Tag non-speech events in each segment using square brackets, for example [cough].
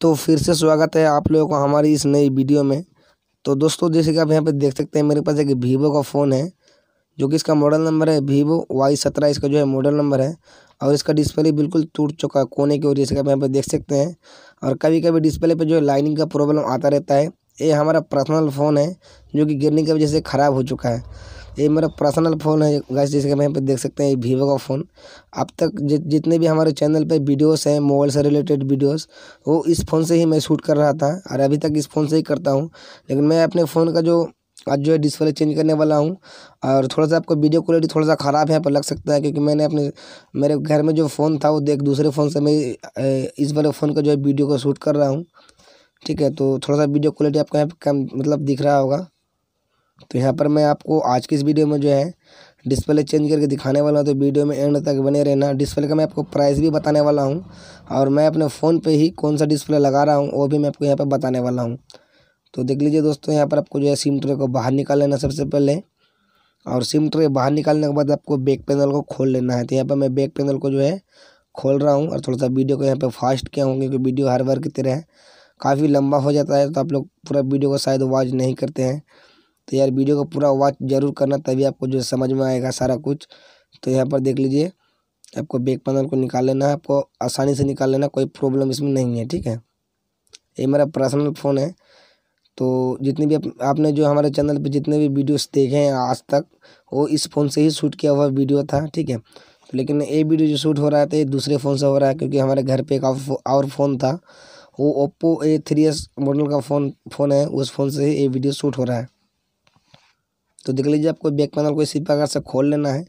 तो फिर से स्वागत है आप लोगों को हमारी इस नई वीडियो में तो दोस्तों जैसे कि आप यहाँ पे देख सकते हैं मेरे पास एक वीवो का फ़ोन है जो कि इसका मॉडल नंबर है वीवो वाई सत्रह इसका जो है मॉडल नंबर है और इसका डिस्प्ले बिल्कुल टूट चुका है कोने की ओर जैसे कि आप यहाँ पे देख सकते हैं और कभी कभी डिस्प्ले पर जो है लाइनिंग का प्रॉब्लम आता रहता है ये हमारा पर्सनल फ़ोन है जो कि गिरने की वजह से ख़राब हो चुका है ये मेरा पर्सनल फ़ोन है गैस जैसे कि हम यहाँ पर देख सकते हैं ये वीवो का फ़ोन अब तक जितने भी हमारे चैनल पे वीडियोस हैं मोबाइल से रिलेटेड वीडियोस वो इस फ़ोन से ही मैं शूट कर रहा था और अभी तक इस फ़ोन से ही करता हूँ लेकिन मैं अपने फ़ोन का जो आज जो है डिस्प्ले चेंज करने वाला हूँ और थोड़ा सा आपको वीडियो क्वालिटी थोड़ा सा ख़राब है पर लग सकता है क्योंकि मैंने अपने मेरे घर में जो फ़ोन था वो देख दूसरे फ़ोन से मैं इस वाले फ़ोन का जो है वीडियो को शूट कर रहा हूँ ठीक है तो थोड़ा सा वीडियो क्वालिटी आपको यहाँ पर कम मतलब दिख रहा होगा तो यहाँ पर मैं आपको आज की इस वीडियो में जो है डिस्प्ले चेंज करके दिखाने वाला हूँ तो वीडियो में एंड तक बने रहना डिस्प्ले का मैं आपको प्राइस भी बताने वाला हूँ और मैं अपने फ़ोन पे ही कौन सा डिस्प्ले लगा रहा हूँ वो भी मैं आपको यहाँ पर बताने वाला हूँ तो देख लीजिए दोस्तों यहाँ पर आपको जो है सिम ट्रे को बाहर निकाल लेना सबसे पहले और सिम ट्रे बाहर निकालने के बाद आपको बैक पैनल को खोल लेना है तो यहाँ पर मैं बैक पैनल को जो है खोल रहा हूँ और थोड़ा सा वीडियो को यहाँ पर फास्ट किया हूँ क्योंकि वीडियो हर बार की तरह काफ़ी लंबा हो जाता है तो आप लोग पूरा वीडियो को शायद वॉच नहीं करते हैं तो यार वीडियो को पूरा वॉच जरूर करना तभी आपको जो समझ में आएगा सारा कुछ तो यहाँ पर देख लीजिए आपको बैक पैनल को निकाल लेना है आपको आसानी से निकाल लेना कोई प्रॉब्लम इसमें नहीं है ठीक है ये मेरा पर्सनल फ़ोन है तो जितने भी आपने जो हमारे चैनल पे जितने भी वीडियोस देखे हैं आज तक वो इस फ़ोन से ही शूट किया हुआ वीडियो था ठीक है तो लेकिन ये वीडियो जो शूट हो रहा था ये दूसरे फ़ोन से हो रहा है क्योंकि हमारे घर पे एक और फ़ोन था वो Oppo A three S model का फ़ोन फ़ोन है उस फ़ोन से ही ये वीडियो शूट हो रहा है तो देख लीजिए आपको बैक पैनल को इसी प्रकार से खोल लेना है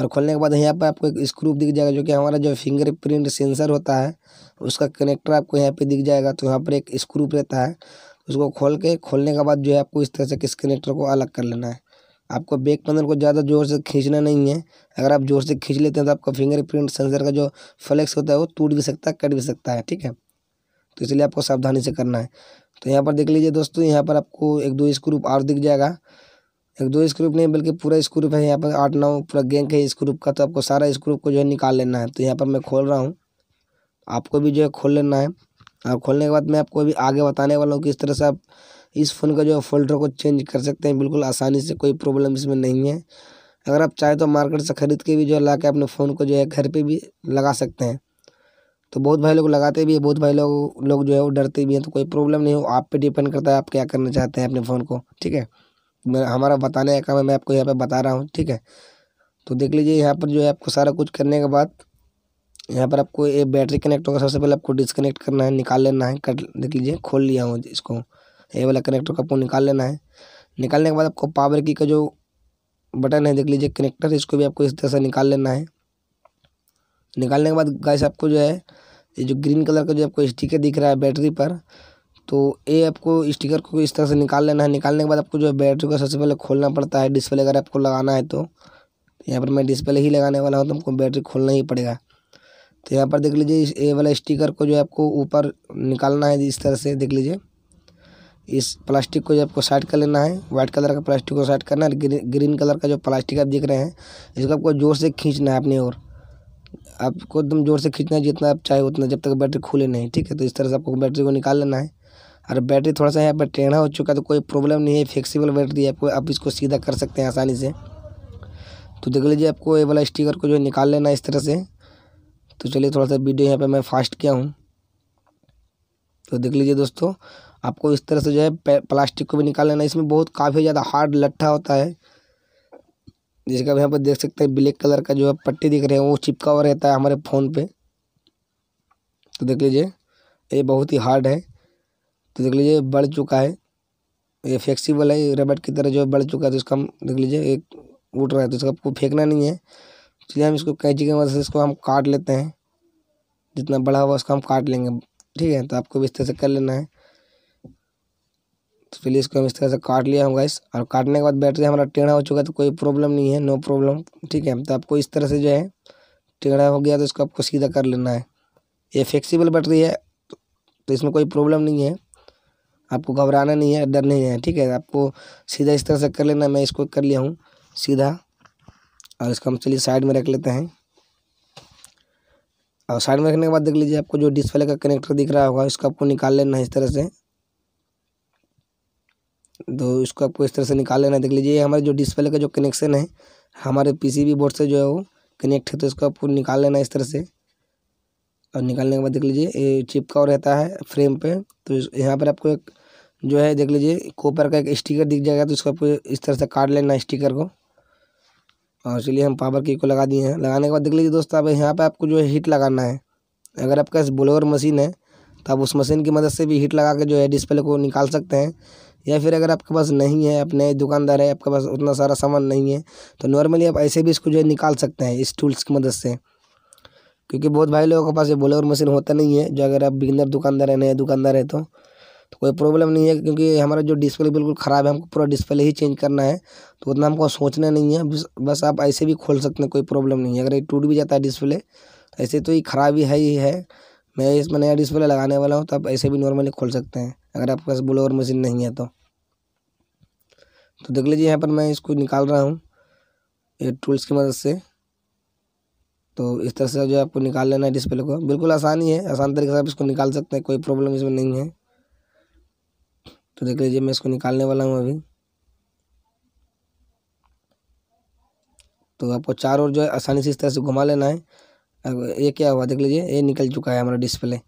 और खोलने के बाद यहाँ पर आपको एक स्क्रू दिख जाएगा जो कि हमारा जो फिंगरप्रिंट सेंसर होता है उसका कनेक्टर आपको यहाँ पे दिख जाएगा तो यहाँ पर एक स्क्रू रहता है उसको खोल के खोलने के बाद जो है आपको इस तरह से किस कनेक्टर को अलग कर लेना है आपको बैक पैनल को ज़्यादा जोर से खींचना नहीं है अगर आप जोर से खींच लेते हैं तो आपका फिंगरप्रिंट सेंसर का जो फ्लेक्स होता है वो टूट भी सकता है कट भी सकता है ठीक है तो इसलिए आपको सावधानी से करना है तो यहाँ पर देख लीजिए दोस्तों यहाँ पर आपको एक दो स्क्रू और दिख जाएगा एक दो स्क्रूप नहीं बल्कि पूरा स्क्रूप है यहाँ पर आठ नौ पूरा गैंग है स्क्रूप का तो आपको सारा स्क्रूप को जो है निकाल लेना है तो यहाँ पर मैं खोल रहा हूँ आपको भी जो है खोल लेना है और खोलने के बाद मैं आपको अभी आगे बताने वाला हूँ कि इस तरह से आप इस फ़ोन का जो है फोल्डर को चेंज कर सकते हैं बिल्कुल आसानी से कोई प्रॉब्लम इसमें नहीं है अगर आप चाहें तो मार्केट से ख़रीद के भी जो है ला के अपने फ़ोन को जो है घर पर भी लगा सकते हैं तो बहुत भाई लोग लगाते भी है बहुत भाई लोग लोग जो है वो डरते भी हैं तो कोई प्रॉब्लम नहीं हो आप पे डिपेंड करता है आप क्या करना चाहते हैं अपने फ़ोन को ठीक है हमारा बताने का काम है मैं आपको यहाँ पे बता रहा हूँ ठीक है तो देख लीजिए यहाँ पर जो है आपको सारा कुछ करने के बाद यहाँ पर आपको ये बैटरी कनेक्ट होगा सबसे पहले आपको डिसकनेक्ट करना है निकाल लेना है कट देख लीजिए खोल लिया हूँ इसको ये वाला कनेक्टर का आपको निकाल लेना है निकालने के बाद आपको पावर की का जो बटन है देख लीजिए कनेक्टर इसको भी आपको इस तरह से निकाल लेना है निकालने के बाद गैस आपको जो है ये जो ग्रीन कलर का जो आपको स्टिकर दिख रहा है बैटरी पर तो ये आपको स्टिकर को इस तरह से निकाल लेना है निकालने के बाद आपको जो है बैटरी को सबसे पहले खोलना पड़ता है डिस्प्ले अगर आपको लगाना है तो यहाँ पर मैं डिस्प्ले ही लगाने वाला हूँ तो हमको बैटरी खोलना ही पड़ेगा तो यहाँ पर देख लीजिए इस ए वाला स्टिकर को जो है आपको ऊपर निकालना है इस तरह से देख लीजिए इस प्लास्टिक को जो आपको साइड कर लेना है वाइट कलर का प्लास्टिक को साइड करना है ग्रीन कलर का जो प्लास्टिक आप देख रहे हैं इसको आपको ज़ोर से खींचना है अपनी ओर आपको एकदम ज़ोर से खींचना है जितना आप चाहे उतना जब तक बैटरी खुले नहीं ठीक है तो इस तरह से आपको बैटरी को निकाल लेना है और बैटरी थोड़ा सा यहाँ पर टेढ़ा हो चुका है तो कोई प्रॉब्लम नहीं है फ्लेक्सीबल बैटरी आपको आप इसको सीधा कर सकते हैं आसानी से तो देख लीजिए आपको ये वाला स्टिकर को जो निकाल लेना इस तरह से तो चलिए थोड़ा सा वीडियो यहाँ पर मैं फास्ट किया हूँ तो देख लीजिए दोस्तों आपको इस तरह से जो है प्लास्टिक को भी निकाल लेना इसमें बहुत काफ़ी ज़्यादा हार्ड लट्ठा होता है जिसका यहाँ पर देख सकते हैं ब्लैक कलर का जो है पट्टी दिख रहे हैं वो चिपका हुआ रहता है हमारे फ़ोन पे तो देख लीजिए ये बहुत ही हार्ड है तो देख लीजिए बढ़ चुका है ये फ्लेक्सीबल है ये की तरह जो है बढ़ चुका है तो इसका हम देख लीजिए एक उठ रहा है तो इसका आपको फेंकना नहीं है चलिए हम इसको कैंची की मदद से इसको हम काट लेते हैं जितना बड़ा हुआ उसका हम काट लेंगे ठीक है तो आपको भी इस तरह से कर लेना है तो चलिए इसको हम इस तरह से काट लिया होगा इस और काटने के बाद बैटरी हमारा टेढ़ा हो चुका है तो कोई प्रॉब्लम नहीं है नो प्रॉब्लम ठीक है तो आपको इस तरह से जो है टेढ़ा हो गया तो इसको आपको सीधा कर लेना है ये फ्लेक्सीबल बैटरी है तो इसमें कोई प्रॉब्लम नहीं है आपको घबराना नहीं है डर नहीं है ठीक है आपको सीधा इस तरह से कर लेना मैं इसको कर लिया हूँ सीधा और इसको हम चलिए साइड में रख लेते हैं और साइड में रखने के बाद देख लीजिए आपको जो डिस्प्ले का कनेक्टर दिख रहा होगा इसको आपको निकाल लेना है इस तरह से तो इसको आपको इस तरह से निकाल लेना है देख लीजिए हमारे जो डिस्प्ले का जो कनेक्शन है हमारे पीसीबी बोर्ड से जो है वो कनेक्ट है तो इसको आपको निकाल लेना है इस तरह से और निकालने के बाद देख लीजिए ये चिपका और रहता है फ्रेम पे तो यहाँ पर आपको एक जो है देख लीजिए कॉपर का एक स्टिकर दिख जाएगा तो इसको आपको इस तरह से काट लेना स्टिकर को और चलिए हम पावर की को लगा दिए हैं लगाने के बाद देख लीजिए दोस्तों अब यहाँ पर आपको जो है हीट लगाना है अगर आपके पास ब्लोअर मशीन है तो आप उस मशीन की मदद से भी हीट लगा के जो है डिस्प्ले को निकाल सकते हैं या फिर अगर आपके पास नहीं है अपने दुकानदार है आपके पास उतना सारा सामान नहीं है तो नॉर्मली आप ऐसे भी इसको जो है निकाल सकते हैं इस टूल्स की मदद से क्योंकि बहुत भाई लोगों के पास ये बोलेरो मशीन होता नहीं है जो अगर आप बिगनर दुकानदार है नए दुकानदार है तो तो कोई प्रॉब्लम नहीं है क्योंकि हमारा जो डिस्प्ले बिल्कुल ख़राब है हमको पूरा डिस्प्ले ही चेंज करना है तो उतना हमको सोचना नहीं है बस बस आप ऐसे भी खोल सकते हैं कोई प्रॉब्लम नहीं है अगर ये टूट भी जाता है डिस्प्ले ऐसे तो ये ख़राब ही है ही है मैं इसमें नया डिस्प्ले लगाने वाला हूँ तो आप ऐसे भी नॉर्मली खोल सकते हैं अगर आपके पास ब्लोअर मशीन नहीं है तो तो देख लीजिए यहाँ पर मैं इसको निकाल रहा हूँ ये टूल्स की मदद से तो इस तरह से जो आपको निकाल लेना है डिस्प्ले को बिल्कुल आसानी है आसान तरीके से आप इसको निकाल सकते हैं कोई प्रॉब्लम इसमें नहीं है तो देख लीजिए मैं इसको निकालने वाला हूँ अभी तो आपको चार और जो है आसानी से इस तरह से घुमा लेना है ये क्या हुआ देख लीजिए ये निकल चुका है हमारा डिस्प्ले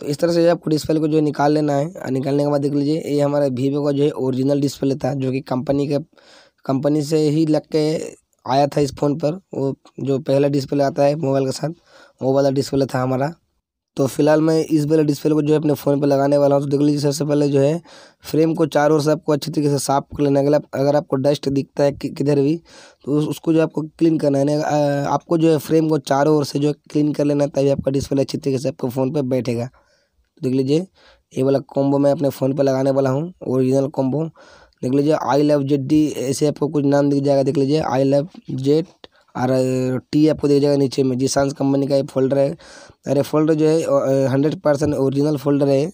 तो इस तरह से जो आपको डिस्प्ले को जो निकाल लेना है और निकालने के बाद देख लीजिए ये हमारा वीवो का जो है ओरिजिनल डिस्प्ले था जो कि कंपनी के कंपनी से ही लग के आया था इस फ़ोन पर वो जो पहला डिस्प्ले आता है मोबाइल के साथ वो वाला डिस्प्ले था हमारा तो फिलहाल मैं इस वाले डिस्प्ले को जो है अपने फ़ोन पर लगाने वाला हूँ तो देख लीजिए सबसे पहले जो है फ्रेम को चारों ओर से आपको अच्छी तरीके से साफ कर लेना अगर अगर आपको डस्ट दिखता है कि, किधर भी तो उस, उसको जो आपको क्लीन करना है आपको जो है फ्रेम को चारों ओर से जो क्लीन कर लेना तभी आपका डिस्प्ले अच्छी तरीके से आपके फ़ोन पर बैठेगा देख लीजिए ये वाला कॉम्बो मैं अपने फ़ोन पर लगाने वाला हूँ ओरिजिनल कॉम्बो देख लीजिए आई लव जेड डी ऐसे आपको कुछ नाम दिख जाएगा देख लीजिए आई लव जेड और टी आपको दिख जाएगा नीचे में जी सांस कंपनी का ये फोल्डर है अरे फोल्डर जो है हंड्रेड परसेंट ओरिजिनल फोल्डर है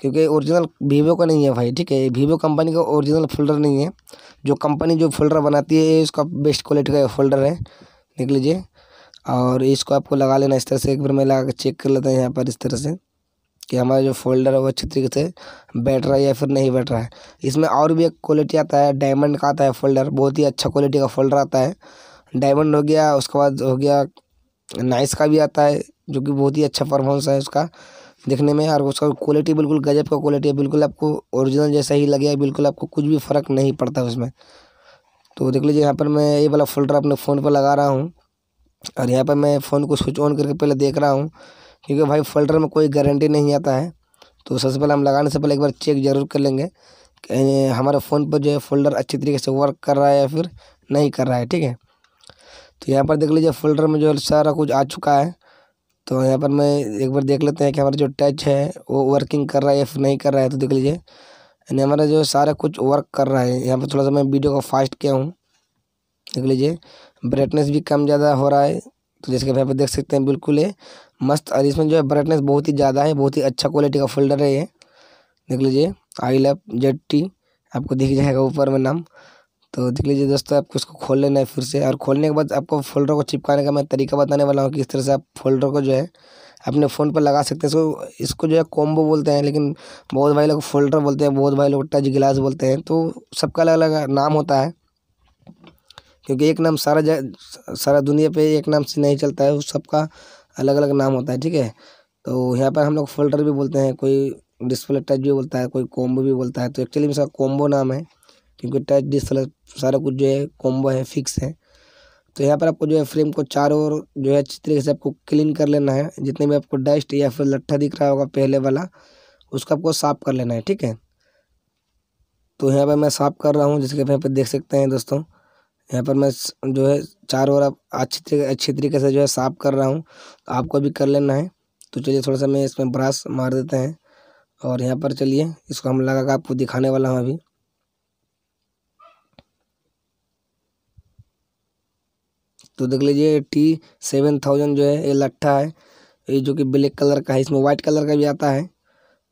क्योंकि ओरिजिनल वीवो का नहीं है भाई ठीक है वीवो कंपनी का ओरिजिनल फोल्डर नहीं है जो कंपनी जो फोल्डर बनाती है इसका बेस्ट क्वालिटी का फोल्डर है देख लीजिए और इसको आपको लगा लेना इस तरह से एक बार मैं लगा चेक कर लेता हैं यहाँ पर इस तरह से कि हमारा जो फोल्डर है वो अच्छे तरीके से बैठ रहा है या फिर नहीं बैठ रहा है इसमें और भी एक क्वालिटी आता है डायमंड का आता है फोल्डर बहुत ही अच्छा क्वालिटी का फोल्डर आता है डायमंड हो गया उसके बाद हो गया नाइस का भी आता है जो कि बहुत ही अच्छा परफॉर्मेंस है उसका देखने में और उसका क्वालिटी बिल्कुल गजब का क्वालिटी है बिल्कुल आपको ओरिजिनल जैसा ही लगे बिल्कुल आपको कुछ भी फ़र्क नहीं पड़ता उसमें तो देख लीजिए यहाँ पर मैं ये वाला फोल्डर अपने फ़ोन पर लगा रहा हूँ और यहाँ पर मैं फ़ोन को स्विच ऑन करके पहले देख रहा हूँ क्योंकि भाई फ़िल्टर में कोई गारंटी नहीं आता है तो सबसे पहले हम लगाने से पहले एक बार चेक ज़रूर कर लेंगे हमारे फ़ोन पर जो है फोल्डर अच्छी तरीके से वर्क कर रहा है या फिर नहीं कर रहा है ठीक है तो यहाँ पर देख लीजिए फोल्डर में जो है सारा कुछ आ चुका है तो यहाँ पर मैं एक बार देख लेते हैं कि हमारा जो टच है वो वर्किंग कर रहा है या फिर नहीं कर रहा है तो देख लीजिए यानी हमारा जो सारा कुछ वर्क कर रहा है यहाँ पर थोड़ा सा मैं वीडियो को फास्ट किया हूँ देख लीजिए ब्राइटनेस भी कम ज़्यादा हो रहा है तो जैसे कि आप देख सकते हैं बिल्कुल ये मस्त और इसमें जो है ब्राइटनेस बहुत ही ज़्यादा है बहुत ही अच्छा क्वालिटी का फोल्डर है ये देख लीजिए आई लव जेड टी आपको दिख जाएगा ऊपर में नाम तो देख लीजिए दोस्तों आपको इसको खोल लेना है फिर से और खोलने के बाद आपको फोल्डर को चिपकाने का मैं तरीका बताने वाला हूँ किस तरह से आप फोल्डर को जो है अपने फ़ोन पर लगा सकते हैं इसको इसको जो है कॉम्बो बोलते हैं लेकिन बहुत भाई लोग फोल्डर बोलते हैं बहुत भाई लोग टच गिलास बोलते हैं तो सबका अलग अलग नाम होता है क्योंकि एक नाम सारा जग सारा दुनिया पे एक नाम से नहीं चलता है उस सबका अलग अलग नाम होता है ठीक है तो यहाँ पर हम लोग फोल्डर भी बोलते हैं कोई डिस्प्ले टच भी बोलता है कोई कॉम्बो भी बोलता है तो एक्चुअली में इसका कॉम्बो नाम है क्योंकि टच डिस्प्ले सारा कुछ जो है कॉम्बो है फिक्स है तो यहाँ पर आपको जो है फ्रेम को चारों ओर जो है अच्छी तरीके से आपको क्लीन कर लेना है जितने भी आपको डस्ट या फिर लट्ठा दिख रहा होगा पहले वाला उसका आपको साफ़ कर लेना है ठीक है तो यहाँ पर मैं साफ़ कर रहा हूँ जिसके यहाँ पर देख सकते हैं दोस्तों यहाँ पर मैं जो है चार ओर अच्छी तरीके अच्छी तरीके से जो है साफ कर रहा हूँ आपको भी कर लेना है तो चलिए थोड़ा सा मैं इसमें ब्रश मार देते हैं और यहाँ पर चलिए इसको हम लगा कर आपको दिखाने वाला हूँ अभी तो देख लीजिए टी सेवन थाउजेंड जो है ये लट्ठा है ये जो कि ब्लैक कलर का है इसमें वाइट कलर का भी आता है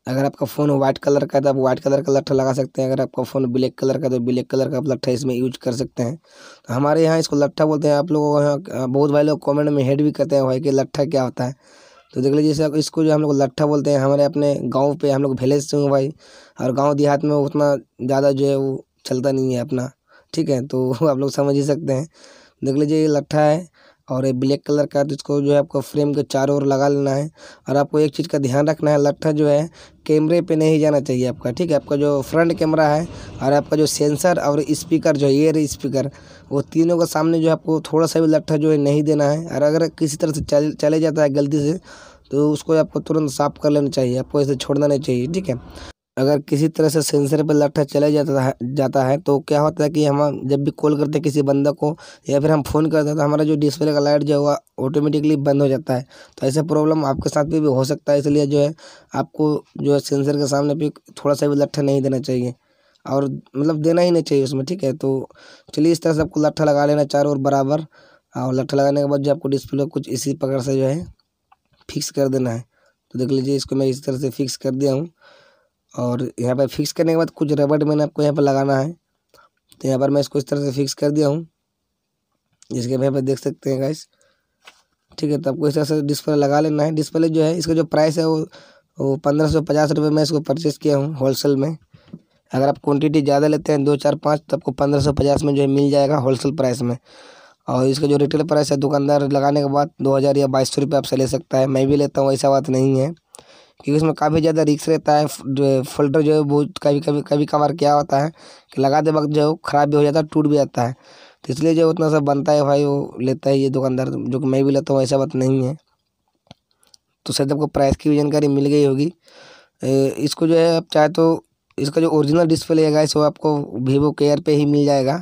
अगर आपका फ़ोन व्हाइट कलर का है तो आप व्हाइट कलर का लट्ठा लगा सकते हैं अगर आपका फ़ोन ब्लैक कलर का तो ब्लैक कलर का आप लट्ठा इसमें यूज कर सकते हैं तो हमारे यहाँ इसको लट्ठा बोलते हैं आप लोगों यहाँ बहुत भाई लोग कमेंट में हेड भी करते हैं भाई कि लट्ठा क्या होता है तो देख लीजिए सर इसको जो हम लोग लट्ठा बोलते हैं हमारे अपने गाँव पर हम लोग विलेज से हूँ भाई और गाँव देहात में उतना ज़्यादा जो है वो चलता नहीं है अपना ठीक है तो [laughs] आप लोग समझ ही सकते हैं देख लीजिए ये लट्ठा है और ये ब्लैक कलर का जिसको तो जो है आपको फ्रेम के चारों ओर लगा लेना है और आपको एक चीज़ का ध्यान रखना है लट्ठा जो है कैमरे पे नहीं जाना चाहिए आपका ठीक है आपका जो फ्रंट कैमरा है और आपका जो सेंसर और स्पीकर जो है एयर स्पीकर वो तीनों के सामने जो है आपको थोड़ा सा भी लट्ठा जो है नहीं देना है और अगर किसी तरह से चल चले जाता है गलती से तो उसको आपको तुरंत साफ़ कर लेना चाहिए आपको इसे छोड़ना नहीं चाहिए ठीक है अगर किसी तरह से सेंसर पर लट्ठा चला जाता है जाता है तो क्या होता है कि हम जब भी कॉल करते हैं किसी बंदा को या फिर हम फ़ोन करते हैं तो हमारा जो डिस्प्ले का लाइट जो होगा ऑटोमेटिकली बंद हो जाता है तो ऐसे प्रॉब्लम आपके साथ भी, भी हो सकता है इसलिए जो है आपको जो है सेंसर के सामने भी थोड़ा सा भी लट्ठा नहीं देना चाहिए और मतलब देना ही नहीं चाहिए उसमें ठीक है तो चलिए इस तरह से आपको लट्ठा लगा लेना चारों ओर बराबर और लट्ठा लगाने के बाद जो आपको डिस्प्ले कुछ इसी प्रकार से जो है फिक्स कर देना है तो देख लीजिए इसको मैं इस तरह से फिक्स कर दिया हूँ और यहाँ पर फिक्स करने के बाद कुछ रबड़ मैंने आपको यहाँ पर लगाना है तो यहाँ पर मैं इसको इस तरह से फिक्स कर दिया हूँ जिसके आप यहाँ पर देख सकते हैं गाइस ठीक है तो आपको इस तरह से डिस्प्ले लगा लेना है डिस्प्ले जो है इसका जो प्राइस है वो वो पंद्रह सौ पचास रुपये में इसको परचेस किया हूँ होलसेल में अगर आप क्वांटिटी ज़्यादा लेते हैं दो चार पाँच तो आपको पंद्रह सौ पचास में जो है मिल जाएगा होलसेल प्राइस में और इसका जो रिटेल प्राइस है दुकानदार लगाने के बाद दो हज़ार या बाईस सौ रुपये आपसे ले सकता है मैं भी लेता हूँ ऐसा बात नहीं है क्योंकि उसमें काफ़ी ज़्यादा रिक्स रहता है फोल्डर जो है बहुत कभी कभी कभी कभार क्या होता है कि लगाते वक्त जो है ख़राब भी हो जाता है टूट भी जाता है तो इसलिए जो उतना सा बनता है भाई वो लेता है ये दुकानदार जो कि मैं भी लेता हूँ ऐसा बात नहीं है तो शायद आपको प्राइस की भी जानकारी मिल गई होगी इसको जो है आप चाहे तो इसका जो ओरिजिनल डिस्प्ले है गाइस वो आपको वीवो केयर पे ही मिल जाएगा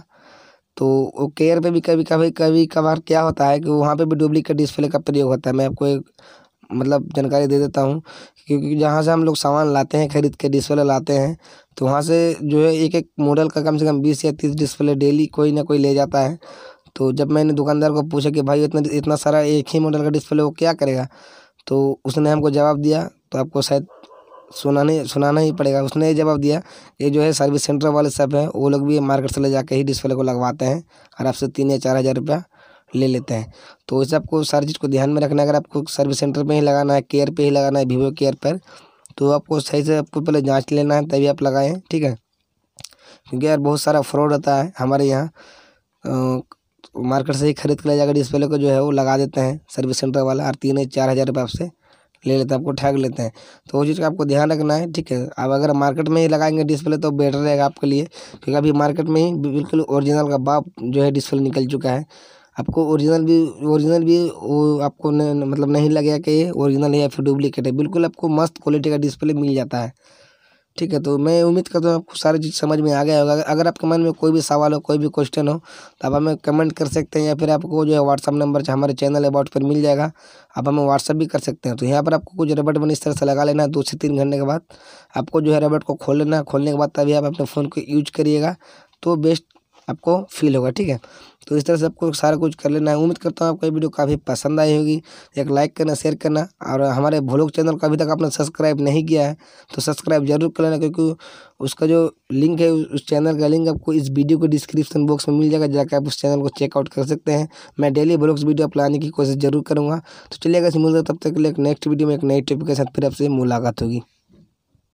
तो वो केयर पे भी कभी कभी कभी कभार क्या होता है कि वहाँ पे भी डुप्लीकेट डिस्प्ले का प्रयोग होता है मैं आपको एक मतलब जानकारी दे देता हूँ क्योंकि जहाँ से हम लोग सामान लाते हैं खरीद के डिस्प्ले लाते हैं तो वहाँ से जो है एक एक मॉडल का कम से कम बीस या तीस डिस्प्ले डेली कोई ना कोई ले जाता है तो जब मैंने दुकानदार को पूछा कि भाई इतना इतना सारा एक ही मॉडल का डिस्प्ले वो क्या करेगा तो उसने हमको जवाब दिया तो आपको शायद सुनाने सुनाना ही पड़ेगा उसने ये जवाब दिया ये जो है सर्विस सेंटर वाले सब हैं वो लोग भी मार्केट से ले जाके ही डिस्प्ले को लगवाते हैं और आपसे तीन या चार हज़ार रुपया ले लेते हैं तो इस आपको सारी चीज़ को ध्यान में रखना है अगर आपको सर्विस सेंटर पे ही लगाना है केयर पे ही लगाना है वीवो केयर पर तो आपको सही से आपको पहले जांच लेना है तभी आप लगाएं ठीक है क्योंकि यार बहुत सारा फ्रॉड होता है हमारे यहाँ मार्केट से ही खरीद कर ले जाकर डिस्प्ले को जो है वो लगा देते हैं सर्विस सेंटर वाला और तीन चार हज़ार रुपये आपसे ले लेते हैं आपको ठग लेते हैं तो वो चीज़ का आपको ध्यान रखना है ठीक है अब अगर मार्केट में ही लगाएंगे डिस्प्ले तो बेटर रहेगा आपके लिए क्योंकि अभी मार्केट में ही बिल्कुल ओरिजिनल का बाप जो है डिस्प्ले निकल चुका है आपको ओरिजिनल भी ओरिजिनल भी वो आपको न मतलब नहीं लगेगा कि ये ओरिजिनल है या फिर डुप्लीकेट है बिल्कुल आपको मस्त क्वालिटी का डिस्प्ले मिल जाता है ठीक है तो मैं उम्मीद करता हूँ आपको सारी चीज़ समझ में आ गया होगा अगर आपके मन में कोई भी सवाल हो कोई भी क्वेश्चन हो तो आप हमें कमेंट कर सकते हैं या फिर आपको जो है व्हाट्सअप नंबर हमारे चैनल अबाउट पर मिल जाएगा आप हमें व्हाट्सअप भी कर सकते हैं तो यहाँ पर आपको कुछ रबड़ बन इस तरह से लगा लेना है दो से तीन घंटे के बाद आपको जो है रबड़ को खोल लेना खोलने के बाद तभी आप अपने फ़ोन को यूज करिएगा तो बेस्ट आपको फील होगा ठीक है तो इस तरह से आपको सारा कुछ कर लेना है उम्मीद करता हूँ आपको ये वीडियो काफ़ी पसंद आई होगी एक लाइक करना शेयर करना और हमारे भोलोक चैनल को अभी तक आपने सब्सक्राइब नहीं किया है तो सब्सक्राइब जरूर कर लेना क्योंकि उसका जो लिंक है उस चैनल का लिंक आपको इस वीडियो के डिस्क्रिप्शन बॉक्स में मिल जाएगा जाकर आप उस चैनल को चेकआउट कर सकते हैं मैं डेली ब्लॉग्स वीडियो अपलाने की कोशिश जरूर करूँगा तो चलिएगा मिलता तब तक के लिए नेक्स्ट वीडियो में एक नई टॉपिक के साथ फिर आपसे मुलाकात होगी